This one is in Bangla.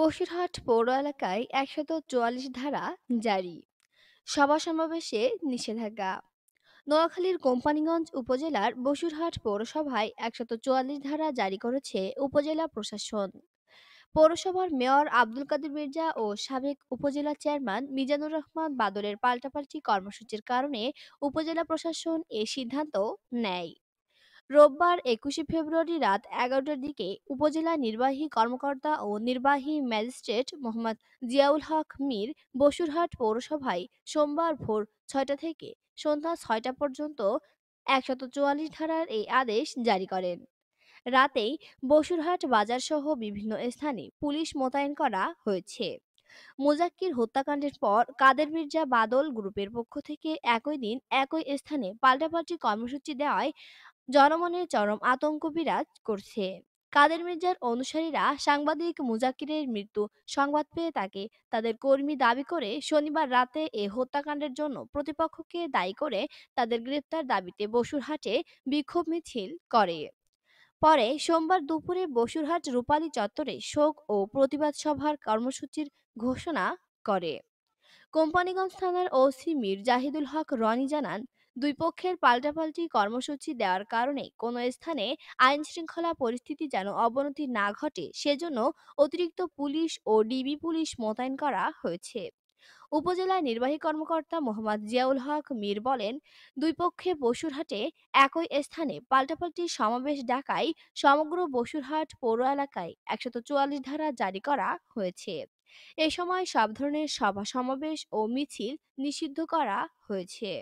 বসিরহাট পৌর এলাকায় একশত চুয়াল্লিশ ধারা জারি সভা সমাবেশে নিষেধাজ্ঞা নোয়াখালীর কোম্পানিগঞ্জ উপজেলার বসিরহাট পৌরসভায় একশত চুয়াল্লিশ ধারা জারি করেছে উপজেলা প্রশাসন পৌরসভার মেয়র আব্দুল কাদের মির্জা ও সাবেক উপজেলা চেয়ারম্যান মিজানুর রহমান বাদলের পাল্টাপাল্টি কর্মসূচির কারণে উপজেলা প্রশাসন এ সিদ্ধান্ত নেয় রোববার একুশে ফেব্রুয়ারি রাত এগারোটার দিকে উপজেলা নির্বাহী কর্মকর্তা ও নির্বাহী ম্যাজিস্ট্রেট মোহাম্মদ জিয়াউল হক মীর বসুরহাট পৌরসভায় সোমবার ভোর ছয়টা থেকে সন্ধ্যা ছয়টা পর্যন্ত একশত চুয়াল্লিশ ধারার এই আদেশ জারি করেন রাতেই বসুরহাট বাজার সহ বিভিন্ন স্থানে পুলিশ মোতায়েন করা হয়েছে মোজাক্কির হত্যাকাণ্ডের পর কাদের মির্জা বাদল গ্রুপের পক্ষ থেকে একই দিন একই স্থানে পাল্টাপাল্টি কর্মসূচি দেওয়ায় জনমনে চরম আতঙ্ক বিরাজ করছে কাদের মির্জার অনুসারীরা সাংবাদিক মুজাকিরের মৃত্যু সংবাদ পেয়ে তাকে তাদের কর্মী দাবি করে শনিবার রাতে এ হত্যাকাণ্ডের জন্য প্রতিপক্ষকে দায়ী করে তাদের গ্রেপ্তার দাবিতে বসুরহাটে বিক্ষোভ মিছিল করে পরে সোমবার দুপুরে বসুরহাট রূপালী চত্বরে শোক ও প্রতিবাদ সভার কর্মসূচির ঘোষণা করে কোম্পানিগঞ্জ থানার ওসি মির জাহিদুল হক রনি জানান দুই পক্ষের পাল্টাপাল্টি কর্মসূচি দেওয়ার কারণে কোনো স্থানে আইন শৃঙ্খলা পরিস্থিতি যেন অবনতি না ঘটে সেজন্য অতিরিক্ত পুলিশ ও ডিবি পুলিশ মোতায়েন করা হয়েছে উপজেলা নির্বাহী কর্মকর্তা মোহাম্মদ জিয়াউল হক মীর বলেন দুই পক্ষে বসুরহাটে একই স্থানে পাল্টাপাল্টি সমাবেশ ডাকায় সমগ্র বসুরহাট পৌর এলাকায় একশত চুয়াল্লিশ ধারা জারি করা হয়েছে এ সময় সব ধরনের সভা সমাবেশ ও মিছিল নিষিদ্ধ করা হয়েছে